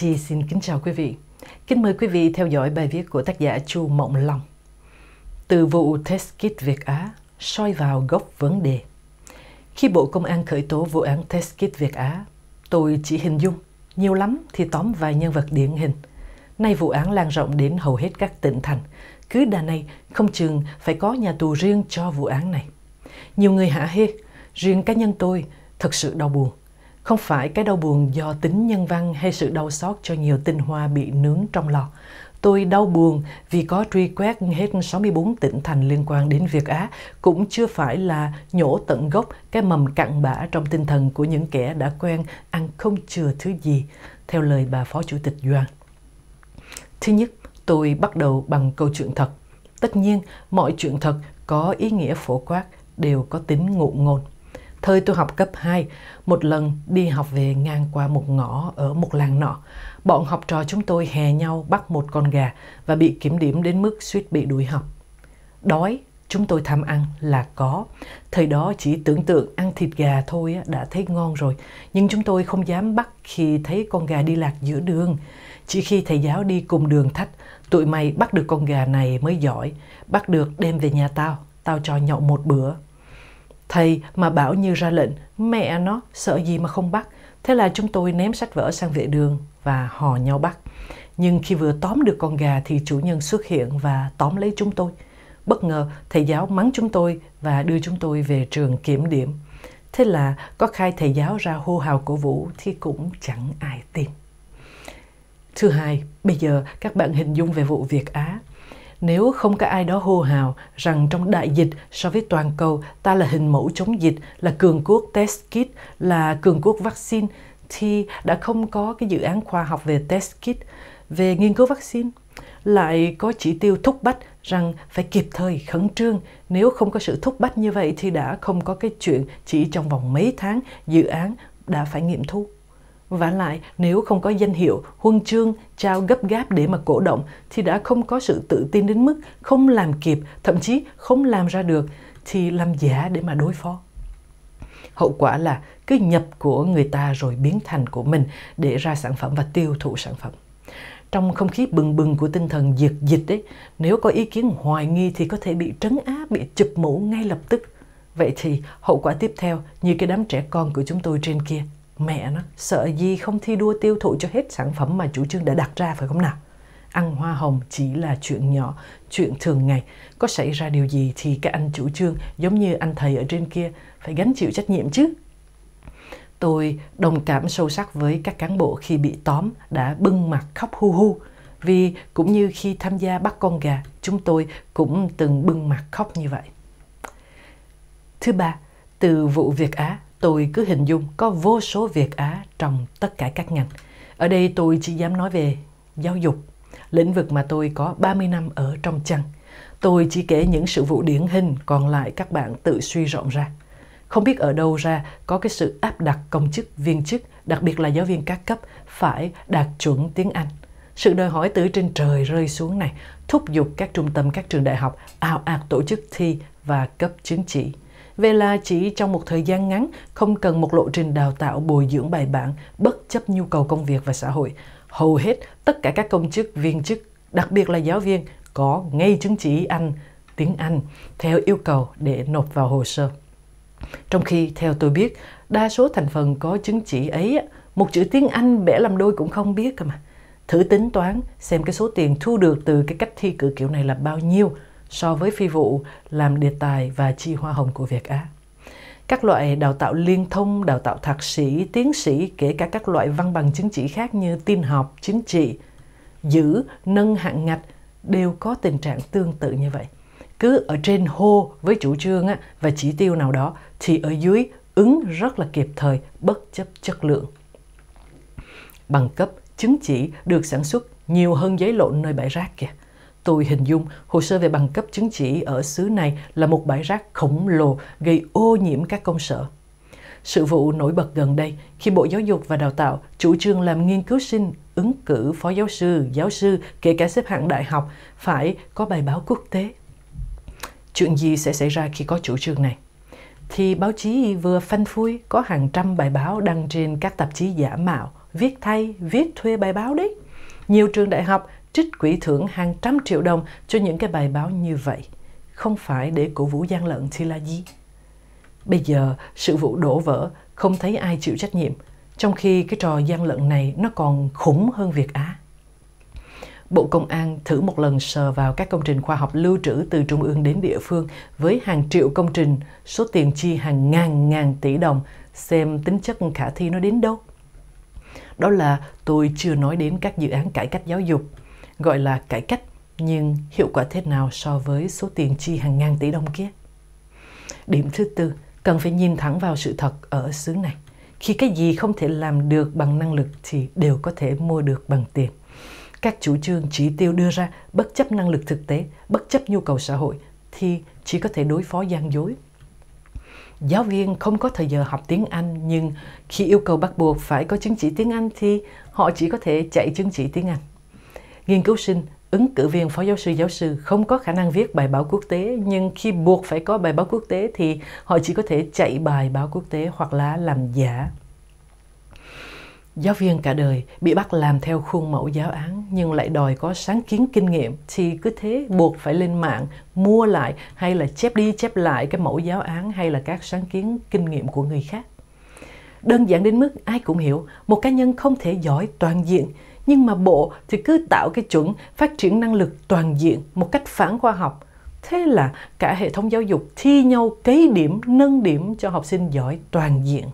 Chi xin kính chào quý vị. Kính mời quý vị theo dõi bài viết của tác giả Chu Mộng Long. Từ vụ test kit Việt Á, soi vào gốc vấn đề. Khi Bộ Công an khởi tố vụ án test kit Việt Á, tôi chỉ hình dung, nhiều lắm thì tóm vài nhân vật điển hình. Nay vụ án lan rộng đến hầu hết các tỉnh thành. Cứ đà này, không chừng phải có nhà tù riêng cho vụ án này. Nhiều người hả hê, riêng cá nhân tôi thật sự đau buồn. Không phải cái đau buồn do tính nhân văn hay sự đau xót cho nhiều tinh hoa bị nướng trong lò. Tôi đau buồn vì có truy quét hết 64 tỉnh thành liên quan đến Việt Á cũng chưa phải là nhổ tận gốc cái mầm cặn bã trong tinh thần của những kẻ đã quen ăn không chừa thứ gì, theo lời bà Phó Chủ tịch Doan. Thứ nhất, tôi bắt đầu bằng câu chuyện thật. Tất nhiên, mọi chuyện thật có ý nghĩa phổ quát đều có tính ngụ ngôn. Thời tôi học cấp 2, một lần đi học về ngang qua một ngõ ở một làng nọ. Bọn học trò chúng tôi hè nhau bắt một con gà và bị kiểm điểm đến mức suýt bị đuổi học. Đói, chúng tôi tham ăn là có. Thời đó chỉ tưởng tượng ăn thịt gà thôi đã thấy ngon rồi, nhưng chúng tôi không dám bắt khi thấy con gà đi lạc giữa đường. Chỉ khi thầy giáo đi cùng đường thách, tụi mày bắt được con gà này mới giỏi, bắt được đem về nhà tao, tao cho nhậu một bữa. Thầy mà bảo như ra lệnh, mẹ nó sợ gì mà không bắt. Thế là chúng tôi ném sách vở sang vệ đường và hò nhau bắt. Nhưng khi vừa tóm được con gà thì chủ nhân xuất hiện và tóm lấy chúng tôi. Bất ngờ, thầy giáo mắng chúng tôi và đưa chúng tôi về trường kiểm điểm. Thế là có khai thầy giáo ra hô hào cổ vũ thì cũng chẳng ai tin. Thứ hai, bây giờ các bạn hình dung về vụ việc Á nếu không có ai đó hô hào rằng trong đại dịch so với toàn cầu ta là hình mẫu chống dịch, là cường quốc test kit, là cường quốc vaccine, thì đã không có cái dự án khoa học về test kit, về nghiên cứu vaccine. Lại có chỉ tiêu thúc bách rằng phải kịp thời khẩn trương nếu không có sự thúc bách như vậy thì đã không có cái chuyện chỉ trong vòng mấy tháng dự án đã phải nghiệm thu Vả lại, nếu không có danh hiệu, huân chương, trao gấp gáp để mà cổ động thì đã không có sự tự tin đến mức không làm kịp, thậm chí không làm ra được thì làm giả để mà đối phó. Hậu quả là cứ nhập của người ta rồi biến thành của mình để ra sản phẩm và tiêu thụ sản phẩm. Trong không khí bừng bừng của tinh thần diệt dịch ấy, nếu có ý kiến hoài nghi thì có thể bị trấn áp, bị chụp mũ ngay lập tức. Vậy thì hậu quả tiếp theo như cái đám trẻ con của chúng tôi trên kia – mẹ nó sợ gì không thi đua tiêu thụ cho hết sản phẩm mà chủ trương đã đặt ra phải không nào ăn hoa hồng chỉ là chuyện nhỏ chuyện thường ngày có xảy ra điều gì thì các anh chủ trương giống như anh thầy ở trên kia phải gánh chịu trách nhiệm chứ tôi đồng cảm sâu sắc với các cán bộ khi bị tóm đã bưng mặt khóc hu hu vì cũng như khi tham gia bắt con gà chúng tôi cũng từng bưng mặt khóc như vậy thứ ba từ vụ việc á tôi cứ hình dung có vô số Việt Á trong tất cả các ngành. Ở đây tôi chỉ dám nói về giáo dục, lĩnh vực mà tôi có 30 năm ở trong chăn. Tôi chỉ kể những sự vụ điển hình, còn lại các bạn tự suy rộng ra. Không biết ở đâu ra có cái sự áp đặt công chức, viên chức, đặc biệt là giáo viên các cấp phải đạt chuẩn tiếng Anh. Sự đòi hỏi từ trên trời rơi xuống này thúc giục các trung tâm, các trường đại học ào ạt tổ chức thi và cấp chứng chỉ Vela chỉ trong một thời gian ngắn, không cần một lộ trình đào tạo bồi dưỡng bài bản, bất chấp nhu cầu công việc và xã hội. Hầu hết tất cả các công chức, viên chức, đặc biệt là giáo viên, có ngay chứng chỉ Anh, tiếng Anh theo yêu cầu để nộp vào hồ sơ. Trong khi, theo tôi biết, đa số thành phần có chứng chỉ ấy, một chữ tiếng Anh bẻ làm đôi cũng không biết cơ mà. Thử tính toán xem cái số tiền thu được từ cái cách thi cử kiểu này là bao nhiêu so với phi vụ làm đề tài và chi hoa hồng của Việt Á. Các loại đào tạo liên thông, đào tạo thạc sĩ, tiến sĩ, kể cả các loại văn bằng chứng chỉ khác như tin học, chính trị, giữ, nâng hạng ngạch đều có tình trạng tương tự như vậy. Cứ ở trên hô với chủ trương á, và chỉ tiêu nào đó thì ở dưới ứng rất là kịp thời, bất chấp chất lượng. Bằng cấp, chứng chỉ được sản xuất nhiều hơn giấy lộn nơi bãi rác kìa. Tôi hình dung hồ sơ về bằng cấp chứng chỉ ở xứ này là một bãi rác khổng lồ gây ô nhiễm các công sở. Sự vụ nổi bật gần đây khi Bộ Giáo dục và Đào tạo chủ trương làm nghiên cứu sinh ứng cử phó giáo sư, giáo sư, kể cả xếp hạng đại học phải có bài báo quốc tế. Chuyện gì sẽ xảy ra khi có chủ trương này? Thì báo chí vừa phanh phui có hàng trăm bài báo đăng trên các tạp chí giả mạo, viết thay, viết thuê bài báo đấy. Nhiều trường đại học trích quỹ thưởng hàng trăm triệu đồng cho những cái bài báo như vậy, không phải để cổ vũ gian lận thì là gì? Bây giờ, sự vụ đổ vỡ, không thấy ai chịu trách nhiệm, trong khi cái trò gian lận này nó còn khủng hơn Việt Á. Bộ Công an thử một lần sờ vào các công trình khoa học lưu trữ từ trung ương đến địa phương với hàng triệu công trình, số tiền chi hàng ngàn ngàn tỷ đồng, xem tính chất khả thi nó đến đâu. Đó là tôi chưa nói đến các dự án cải cách giáo dục, gọi là cải cách nhưng hiệu quả thế nào so với số tiền chi hàng ngàn tỷ đồng kia? Điểm thứ tư, cần phải nhìn thẳng vào sự thật ở xứ này. Khi cái gì không thể làm được bằng năng lực thì đều có thể mua được bằng tiền. Các chủ trương chỉ tiêu đưa ra bất chấp năng lực thực tế, bất chấp nhu cầu xã hội thì chỉ có thể đối phó gian dối. Giáo viên không có thời giờ học tiếng Anh nhưng khi yêu cầu bắt buộc phải có chứng chỉ tiếng Anh thì họ chỉ có thể chạy chứng chỉ tiếng Anh nghiên cứu sinh ứng cử viên phó giáo sư giáo sư không có khả năng viết bài báo quốc tế nhưng khi buộc phải có bài báo quốc tế thì họ chỉ có thể chạy bài báo quốc tế hoặc là làm giả giáo viên cả đời bị bắt làm theo khuôn mẫu giáo án nhưng lại đòi có sáng kiến kinh nghiệm thì cứ thế buộc phải lên mạng mua lại hay là chép đi chép lại cái mẫu giáo án hay là các sáng kiến kinh nghiệm của người khác đơn giản đến mức ai cũng hiểu một cá nhân không thể giỏi toàn diện nhưng mà bộ thì cứ tạo cái chuẩn phát triển năng lực toàn diện một cách phản khoa học thế là cả hệ thống giáo dục thi nhau cấy điểm nâng điểm cho học sinh giỏi toàn diện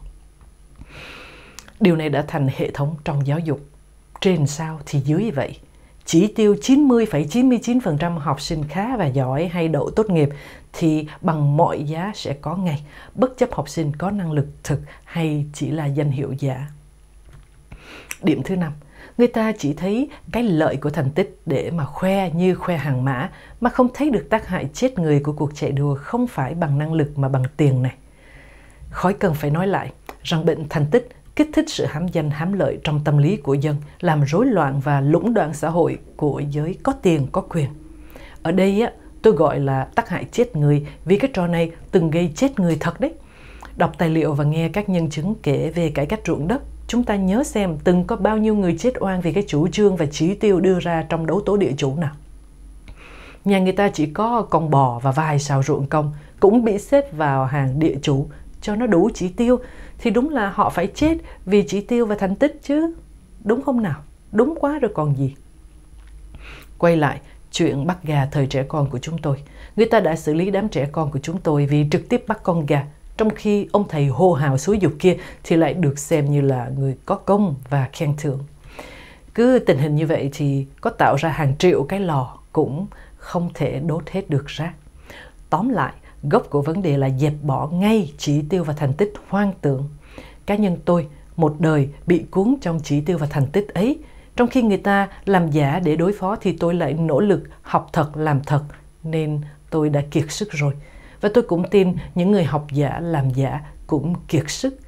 điều này đã thành hệ thống trong giáo dục trên sao thì dưới vậy chỉ tiêu 90,99% học sinh khá và giỏi hay đậu tốt nghiệp thì bằng mọi giá sẽ có ngay bất chấp học sinh có năng lực thực hay chỉ là danh hiệu giả. Điểm thứ năm, người ta chỉ thấy cái lợi của thành tích để mà khoe như khoe hàng mã mà không thấy được tác hại chết người của cuộc chạy đua không phải bằng năng lực mà bằng tiền này khỏi cần phải nói lại rằng bệnh thành tích kích thích sự hám danh hám lợi trong tâm lý của dân làm rối loạn và lũng đoạn xã hội của giới có tiền có quyền ở đây á, tôi gọi là tác hại chết người vì cái trò này từng gây chết người thật đấy đọc tài liệu và nghe các nhân chứng kể về cải cách ruộng đất chúng ta nhớ xem từng có bao nhiêu người chết oan vì cái chủ trương và chỉ tiêu đưa ra trong đấu tố địa chủ nào. Nhà người ta chỉ có con bò và vài xào ruộng công cũng bị xếp vào hàng địa chủ cho nó đủ chỉ tiêu thì đúng là họ phải chết vì chỉ tiêu và thành tích chứ. Đúng không nào? Đúng quá rồi còn gì. Quay lại, chuyện bắt gà thời trẻ con của chúng tôi. Người ta đã xử lý đám trẻ con của chúng tôi vì trực tiếp bắt con gà trong khi ông thầy hô hào xúi dục kia thì lại được xem như là người có công và khen thưởng. Cứ tình hình như vậy thì có tạo ra hàng triệu cái lò cũng không thể đốt hết được rác. Tóm lại, gốc của vấn đề là dẹp bỏ ngay chỉ tiêu và thành tích hoang tưởng. Cá nhân tôi, một đời bị cuốn trong chỉ tiêu và thành tích ấy, trong khi người ta làm giả để đối phó thì tôi lại nỗ lực học thật làm thật, nên tôi đã kiệt sức rồi. Và tôi cũng tin những người học giả làm giả cũng kiệt sức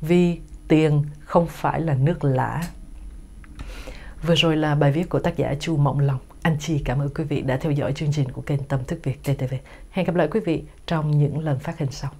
vì tiền không phải là nước lã. Vừa rồi là bài viết của tác giả Chu Mộng Lòng. Anh Chi cảm ơn quý vị đã theo dõi chương trình của kênh Tâm Thức Việt TTV. Hẹn gặp lại quý vị trong những lần phát hình sau.